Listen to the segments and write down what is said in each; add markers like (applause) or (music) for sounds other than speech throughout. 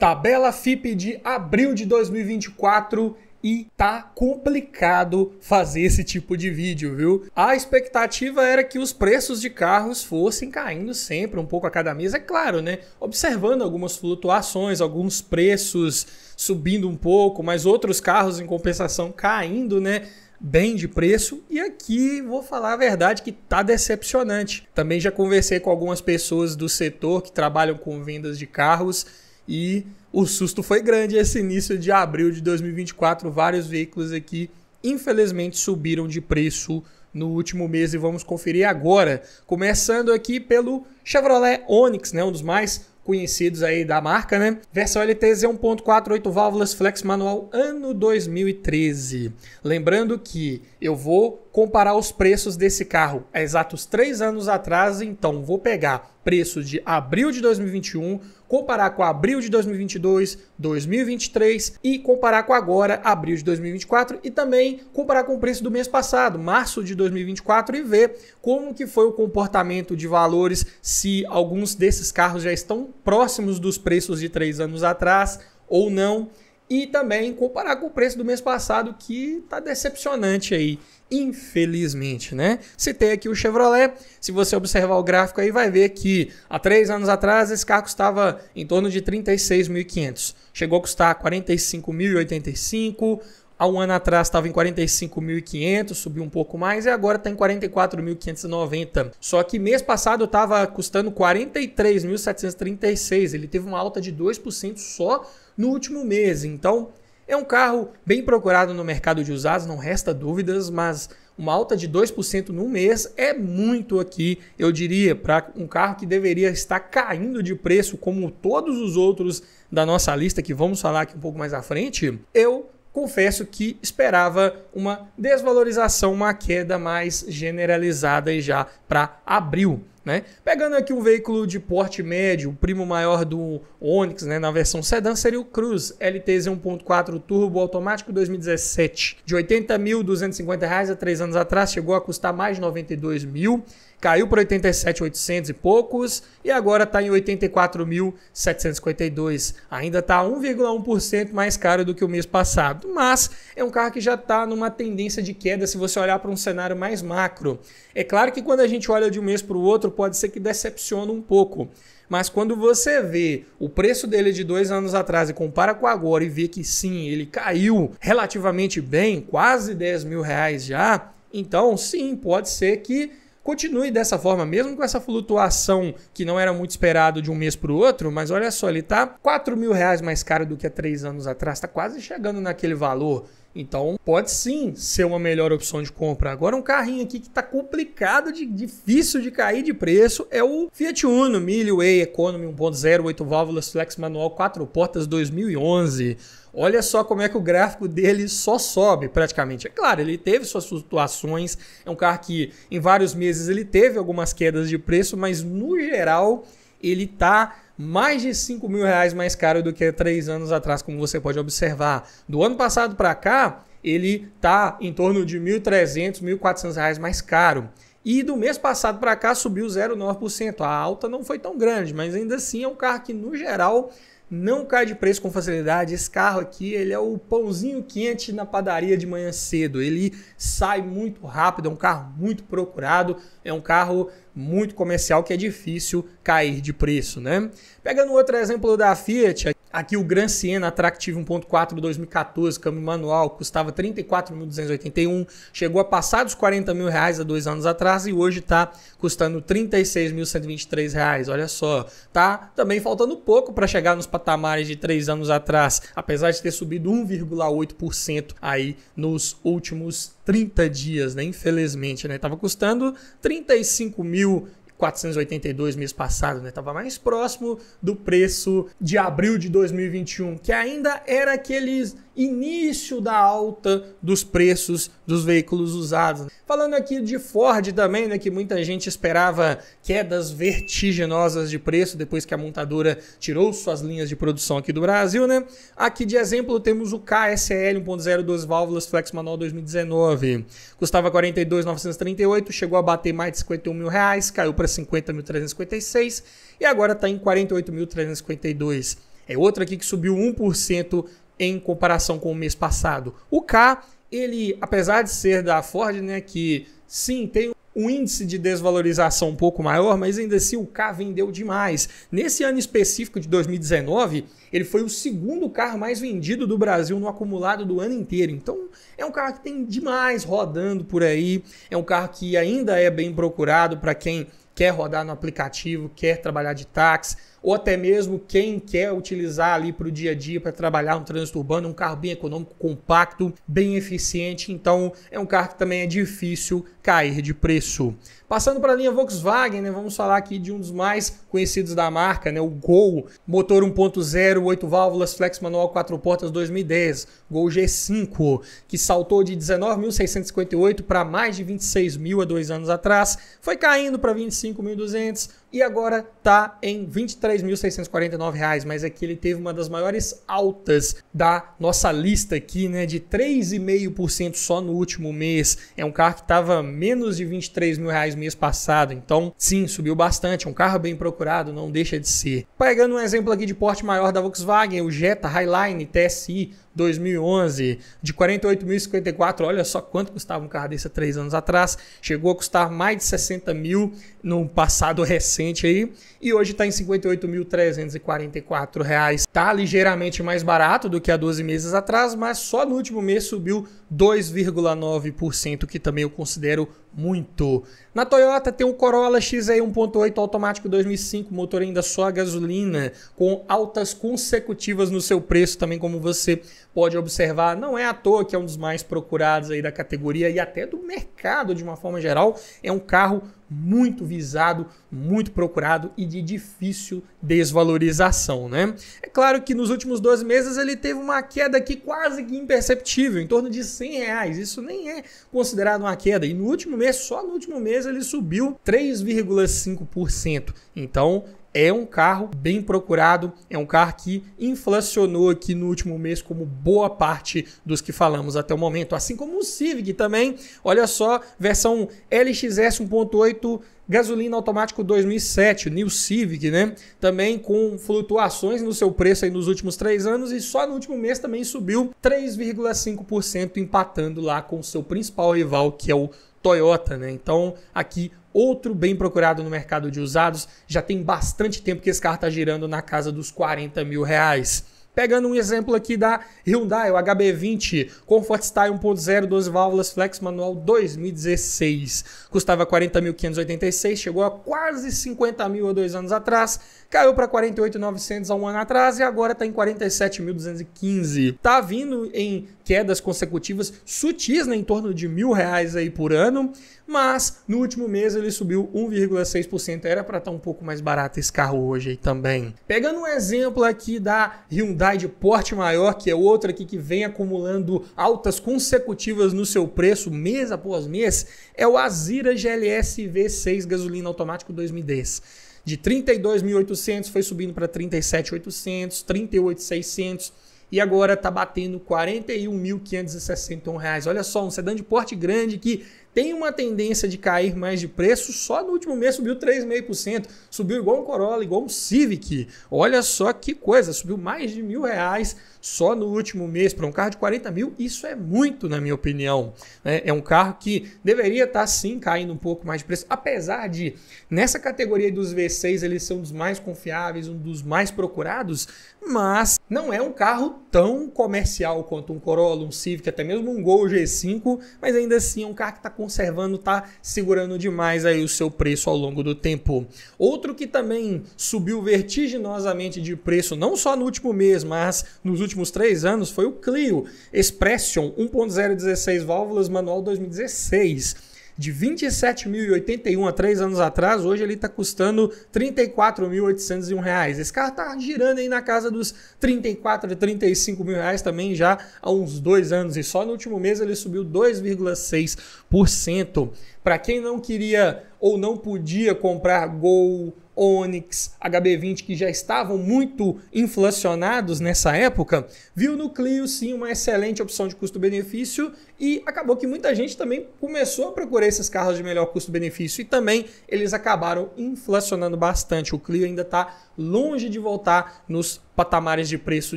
Tabela FIP de abril de 2024 e tá complicado fazer esse tipo de vídeo, viu? A expectativa era que os preços de carros fossem caindo sempre, um pouco a cada mês, é claro, né? Observando algumas flutuações, alguns preços subindo um pouco, mas outros carros em compensação caindo, né? Bem de preço, e aqui vou falar a verdade que tá decepcionante. Também já conversei com algumas pessoas do setor que trabalham com vendas de carros e o susto foi grande esse início de abril de 2024. Vários veículos aqui, infelizmente, subiram de preço no último mês e vamos conferir agora. Começando aqui pelo Chevrolet Onix, né? um dos mais conhecidos aí da marca, né? Versão LTZ 1.4, 8 válvulas, flex manual, ano 2013. Lembrando que eu vou comparar os preços desse carro a exatos 3 anos atrás, então vou pegar preço de abril de 2021 comparar com abril de 2022, 2023 e comparar com agora, abril de 2024 e também comparar com o preço do mês passado, março de 2024 e ver como que foi o comportamento de valores se alguns desses carros já estão próximos dos preços de três anos atrás ou não e também comparar com o preço do mês passado que está decepcionante aí infelizmente, né? Citei aqui o Chevrolet, se você observar o gráfico aí, vai ver que há três anos atrás esse carro custava em torno de 36.500, chegou a custar 45.085, há um ano atrás estava em 45.500, subiu um pouco mais e agora está em 44.590. Só que mês passado estava custando 43.736, ele teve uma alta de 2% só no último mês. Então, é um carro bem procurado no mercado de usados, não resta dúvidas, mas uma alta de 2% no mês é muito aqui, eu diria, para um carro que deveria estar caindo de preço como todos os outros da nossa lista que vamos falar aqui um pouco mais à frente. Eu confesso que esperava uma desvalorização, uma queda mais generalizada e já para abril. Né? Pegando aqui um veículo de porte médio, o primo maior do Onix né, na versão sedã seria o Cruz LTZ 1.4 turbo automático 2017. De R$ 80.250 há três anos atrás, chegou a custar mais de 92 mil caiu para 87.800 e poucos e agora está em 84.752. Ainda está 1,1% mais caro do que o mês passado, mas é um carro que já está numa tendência de queda se você olhar para um cenário mais macro. É claro que quando a gente olha de um mês para o outro, pode ser que decepcione um pouco. Mas quando você vê o preço dele de dois anos atrás e compara com agora e vê que sim, ele caiu relativamente bem, quase 10 mil reais já, então sim, pode ser que continue dessa forma, mesmo com essa flutuação que não era muito esperado de um mês para o outro, mas olha só, ele está 4 mil reais mais caro do que há três anos atrás, está quase chegando naquele valor. Então, pode sim ser uma melhor opção de compra. Agora, um carrinho aqui que está complicado, de, difícil de cair de preço, é o Fiat Uno Milway Economy 1.0, 8 válvulas, flex manual, 4 portas, 2011. Olha só como é que o gráfico dele só sobe praticamente. É claro, ele teve suas flutuações, é um carro que em vários meses ele teve algumas quedas de preço, mas no geral ele está mais de 5 mil reais mais caro do que três anos atrás, como você pode observar. Do ano passado para cá, ele está em torno de 1.300, 1.400 reais mais caro. E do mês passado para cá subiu 0,9%. A alta não foi tão grande, mas ainda assim é um carro que, no geral, não cai de preço com facilidade. Esse carro aqui, ele é o pãozinho quente na padaria de manhã cedo. Ele sai muito rápido, é um carro muito procurado, é um carro muito comercial que é difícil cair de preço, né? Pegando outro exemplo da Fiat, aqui o Gran Siena Attractive 1.4 2014, câmbio manual, custava 34.281, chegou a passar dos 40 mil reais há dois anos atrás e hoje está custando 36.123 reais, olha só. Tá também faltando pouco para chegar nos patamares de três anos atrás, apesar de ter subido 1,8% aí nos últimos 30 dias, né? Infelizmente, né? Tava custando 35 mil 482 mês passado, né? Tava mais próximo do preço de abril de 2021, que ainda era aqueles início da alta dos preços dos veículos usados. Falando aqui de Ford também, né, que muita gente esperava quedas vertiginosas de preço depois que a montadora tirou suas linhas de produção aqui do Brasil, né? Aqui de exemplo temos o KSL 1.0 2 válvulas Flex Manual 2019. Custava 42.938, chegou a bater mais de 51 mil reais, caiu para 50.356 e agora está em 48.352. É outra aqui que subiu 1% em comparação com o mês passado. O K, ele, apesar de ser da Ford, né, que sim, tem um índice de desvalorização um pouco maior, mas ainda assim o K vendeu demais. Nesse ano específico de 2019, ele foi o segundo carro mais vendido do Brasil no acumulado do ano inteiro. Então, é um carro que tem demais rodando por aí, é um carro que ainda é bem procurado para quem quer rodar no aplicativo, quer trabalhar de táxi ou até mesmo quem quer utilizar ali para o dia a dia para trabalhar no trânsito urbano, um carro bem econômico, compacto, bem eficiente, então é um carro que também é difícil cair de preço. Passando para a linha Volkswagen, né, vamos falar aqui de um dos mais conhecidos da marca, né, o Gol, motor 1.0, 8 válvulas, flex manual, 4 portas 2010, Gol G5, que saltou de 19.658 para mais de 26 mil há dois anos atrás, foi caindo para 25.200, e agora está em R$ 23.649, mas aqui ele teve uma das maiores altas da nossa lista aqui, né, de 3,5% só no último mês. É um carro que estava menos de R$ 23 mil reais mês passado, então sim, subiu bastante, é um carro bem procurado, não deixa de ser. Pegando um exemplo aqui de porte maior da Volkswagen, o Jetta Highline TSI 2011, de 48.054, olha só quanto custava um carro desse há três anos atrás, chegou a custar mais de 60 mil no passado recente, aí, e hoje está em R$ 58.344. Está ligeiramente mais barato do que há 12 meses atrás, mas só no último mês subiu 2,9%, que também eu considero muito. Na Toyota tem o Corolla XE 1.8 automático 2005, motor ainda só a gasolina, com altas consecutivas no seu preço também, como você pode observar. Não é à toa que é um dos mais procurados aí da categoria e até do mercado de uma forma geral. É um carro muito visado, muito procurado e de difícil desvalorização, né? É claro que nos últimos 12 meses ele teve uma queda aqui quase que imperceptível, em torno de 100 reais. Isso nem é considerado uma queda. E no último mês, só no último mês, ele subiu 3,5%. Então, é um carro bem procurado, é um carro que inflacionou aqui no último mês, como boa parte dos que falamos até o momento, assim como o Civic também. Olha só, versão LXS 1.8 gasolina automático 2007, New Civic, né? Também com flutuações no seu preço aí nos últimos três anos e só no último mês também subiu 3,5%, empatando lá com o seu principal rival, que é o Toyota, né? Então, aqui outro bem procurado no mercado de usados. Já tem bastante tempo que esse carro está girando na casa dos 40 mil reais. Pegando um exemplo aqui da Hyundai, o HB20 Comfort Style 1.0, 12 válvulas flex manual 2016. Custava 40.586, chegou a quase 50 mil há dois anos atrás, caiu para 48.900 há um ano atrás e agora está em 47.215. Tá vindo em quedas consecutivas sutis, né, em torno de mil reais aí por ano, mas no último mês ele subiu 1,6%. Era para estar tá um pouco mais barato esse carro hoje aí também. Pegando um exemplo aqui da Hyundai de porte maior, que é outra aqui que vem acumulando altas consecutivas no seu preço mês após mês, é o Azira GLS V6 gasolina automático 2010. De 32.800 foi subindo para 37.800, 38.600 e agora está batendo R$ 41.561. Olha só, um sedã de porte grande que tem uma tendência de cair mais de preço. Só no último mês subiu 3,5%. Subiu igual um Corolla, igual um Civic. Olha só que coisa, subiu mais de mil reais só no último mês para um carro de 40 mil. Isso é muito, na minha opinião. Né? É um carro que deveria estar tá, sim caindo um pouco mais de preço, apesar de nessa categoria dos V6 eles são dos mais confiáveis, um dos mais procurados, mas não é um carro tão comercial quanto um Corolla, um Civic, até mesmo um Gol G5, mas ainda assim é um carro que está conservando, está segurando demais aí o seu preço ao longo do tempo. Outro que também subiu vertiginosamente de preço, não só no último mês, mas nos últimos três anos, foi o Clio Expression 1.016 válvulas manual 2016 de 27.081 há três anos atrás, hoje ele está custando R$ 34.801. Esse carro está girando aí na casa dos 34 a 35 mil reais também já há uns dois anos e só no último mês ele subiu 2,6%. Para quem não queria ou não podia comprar Gol, Onix, HB20 que já estavam muito inflacionados nessa época, viu no Clio sim uma excelente opção de custo-benefício e acabou que muita gente também começou a procurar esses carros de melhor custo-benefício e também eles acabaram inflacionando bastante. O Clio ainda está longe de voltar nos patamares de preço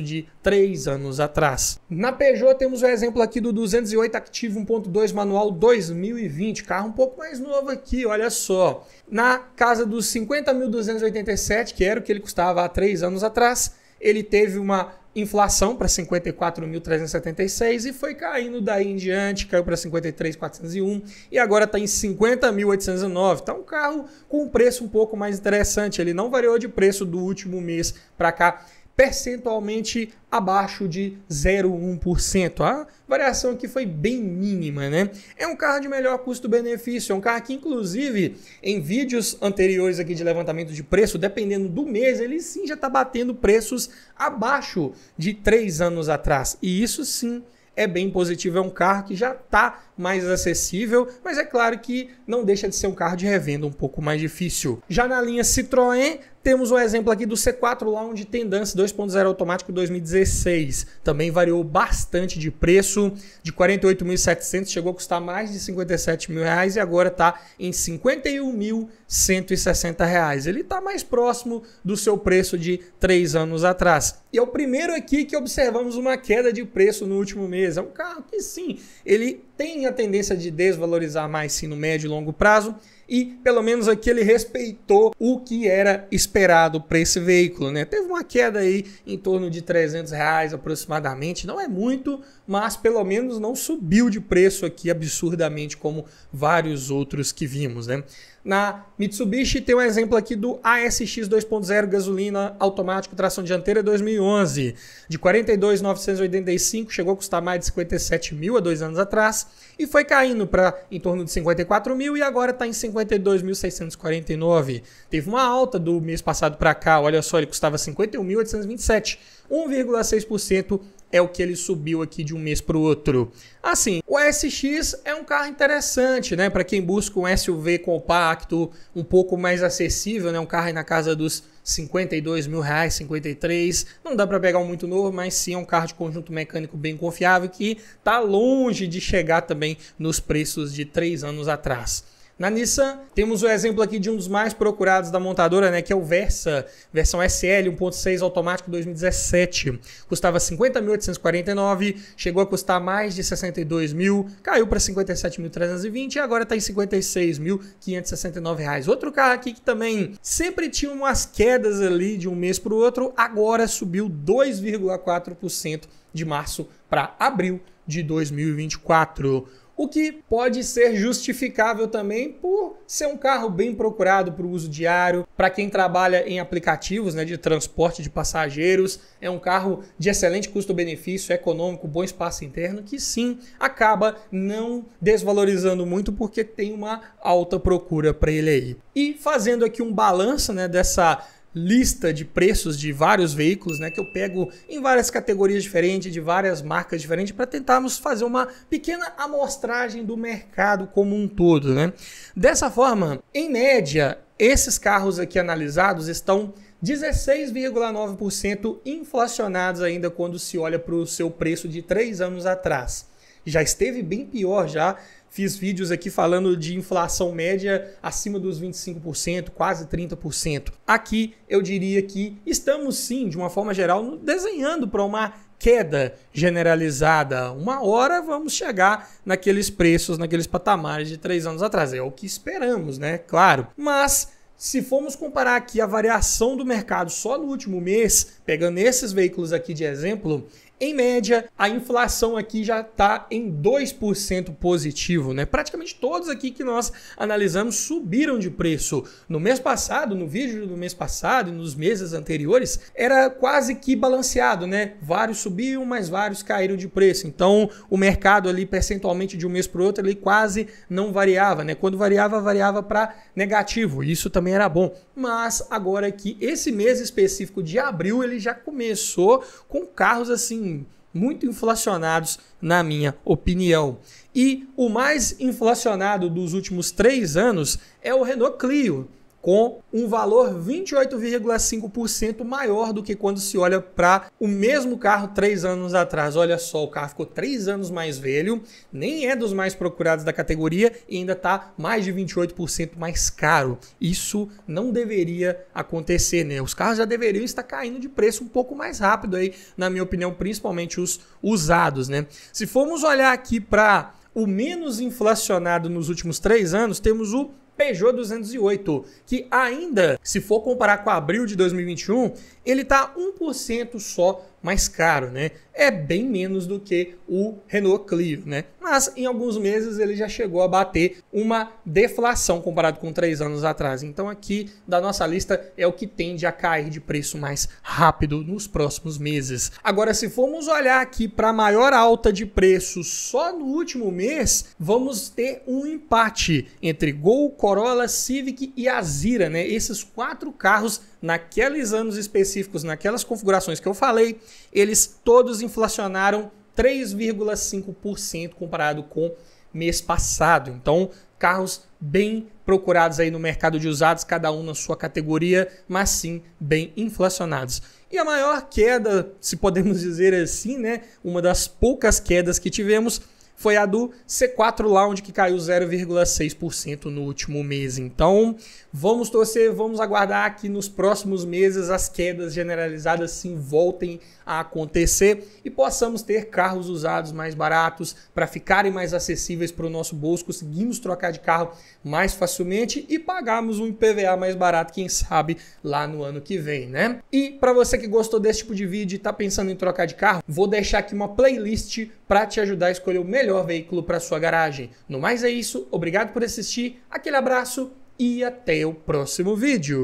de três anos atrás. Na Peugeot temos o exemplo aqui do 208 Active 1.2 manual 2020, carro um pouco mais novo aqui, olha só. Na casa dos 50.287, que era o que ele custava há três anos atrás, ele teve uma inflação para 54.376 e foi caindo daí em diante, caiu para 53.401 e agora está em 50.809. Está um carro com um preço um pouco mais interessante, ele não variou de preço do último mês para cá percentualmente abaixo de 0,1%. A tá? variação que foi bem mínima, né? É um carro de melhor custo-benefício, é um carro que, inclusive, em vídeos anteriores aqui de levantamento de preço, dependendo do mês, ele sim já está batendo preços abaixo de três anos atrás. E isso sim é bem positivo, é um carro que já está mais acessível, mas é claro que não deixa de ser um carro de revenda um pouco mais difícil. Já na linha Citroën, temos um exemplo aqui do C4 Lounge Tendance 2.0 automático 2016. Também variou bastante de preço, de 48.700 chegou a custar mais de 57 mil reais e agora está em 51.160 reais. Ele está mais próximo do seu preço de três anos atrás. E é o primeiro aqui que observamos uma queda de preço no último mês. É um carro que sim, ele tem a tendência de desvalorizar mais sim no médio e longo prazo e pelo menos aqui ele respeitou o que era esperado para esse veículo, né? Teve uma queda aí em torno de 300 reais aproximadamente, não é muito, mas pelo menos não subiu de preço aqui absurdamente como vários outros que vimos, né? Na Mitsubishi tem um exemplo aqui do ASX 2.0 gasolina automático tração dianteira 2011, de 42.985 chegou a custar mais de 57 mil há dois anos atrás e foi caindo para em torno de 54 mil e agora está em 50 52.649. Teve uma alta do mês passado para cá, olha só, ele custava 51.827. 1,6% é o que ele subiu aqui de um mês para o outro. Assim, o SX é um carro interessante, né? Para quem busca um SUV compacto, um pouco mais acessível, né? Um carro na casa dos 52 mil reais, 53. Não dá para pegar um muito novo, mas sim é um carro de conjunto mecânico bem confiável que está longe de chegar também nos preços de três anos atrás. Na Nissan, temos o exemplo aqui de um dos mais procurados da montadora, né, que é o Versa, versão SL 1.6 automático 2017. Custava 50.849, chegou a custar mais de 62 mil, caiu para 57.320 e agora está em 56.569 reais. Outro carro aqui que também sempre tinha umas quedas ali de um mês para o outro, agora subiu 2,4% de março para abril de 2024 o que pode ser justificável também por ser um carro bem procurado para o uso diário, para quem trabalha em aplicativos né, de transporte de passageiros, é um carro de excelente custo-benefício, econômico, bom espaço interno, que sim, acaba não desvalorizando muito porque tem uma alta procura para ele aí. E fazendo aqui um balanço né, dessa lista de preços de vários veículos, né, que eu pego em várias categorias diferentes, de várias marcas diferentes, para tentarmos fazer uma pequena amostragem do mercado como um todo, né? Dessa forma, em média, esses carros aqui analisados estão 16,9% inflacionados ainda quando se olha para o seu preço de três anos atrás. Já esteve bem pior já, fiz vídeos aqui falando de inflação média acima dos 25%, quase 30%. Aqui eu diria que estamos sim, de uma forma geral, desenhando para uma queda generalizada. Uma hora vamos chegar naqueles preços, naqueles patamares de três anos atrás. É o que esperamos, né? Claro. Mas se formos comparar aqui a variação do mercado só no último mês, pegando esses veículos aqui de exemplo, em média, a inflação aqui já está em 2% positivo, né? Praticamente todos aqui que nós analisamos subiram de preço. No mês passado, no vídeo do mês passado e nos meses anteriores, era quase que balanceado, né? Vários subiam, mas vários caíram de preço. Então, o mercado ali percentualmente de um mês para o outro, ele quase não variava, né? Quando variava, variava para negativo. Isso também era bom mas agora que esse mês específico de abril ele já começou com carros assim muito inflacionados, na minha opinião. E o mais inflacionado dos últimos três anos é o Renault Clio com um valor 28,5% maior do que quando se olha para o mesmo carro três anos atrás. Olha só, o carro ficou três anos mais velho, nem é dos mais procurados da categoria e ainda está mais de 28% mais caro. Isso não deveria acontecer, né? Os carros já deveriam estar caindo de preço um pouco mais rápido aí, na minha opinião, principalmente os usados, né? Se formos olhar aqui para o menos inflacionado nos últimos três anos, temos o Peugeot 208, que ainda, se for comparar com abril de 2021, ele está 1% só mais caro, né? É bem menos do que o Renault Clio, né? Mas em alguns meses ele já chegou a bater uma deflação comparado com três anos atrás. Então aqui da nossa lista é o que tende a cair de preço mais rápido nos próximos meses. Agora, se formos olhar aqui para a maior alta de preço só no último mês, vamos ter um empate entre Gol Corolla, Civic e Azira, né? Esses quatro carros, naqueles anos específicos, naquelas configurações que eu falei, eles todos inflacionaram 3,5% comparado com mês passado. Então, carros bem procurados aí no mercado de usados, cada um na sua categoria, mas sim bem inflacionados. E a maior queda, se podemos (laughs) dizer assim, né, uma das poucas quedas que tivemos foi a do C4 Lounge, que caiu 0,6% no último mês. Então, vamos torcer, vamos aguardar que nos próximos meses as quedas generalizadas sim voltem a acontecer e possamos ter carros usados mais baratos para ficarem mais acessíveis para o nosso bolso, conseguimos trocar de carro mais facilmente e pagarmos um IPVA mais barato, quem sabe, lá no ano que vem, né? E para você que gostou desse tipo de vídeo e está pensando em trocar de carro, vou deixar aqui uma playlist para te ajudar a escolher o melhor melhor veículo para sua garagem. No mais é isso, obrigado por assistir, aquele abraço e até o próximo vídeo.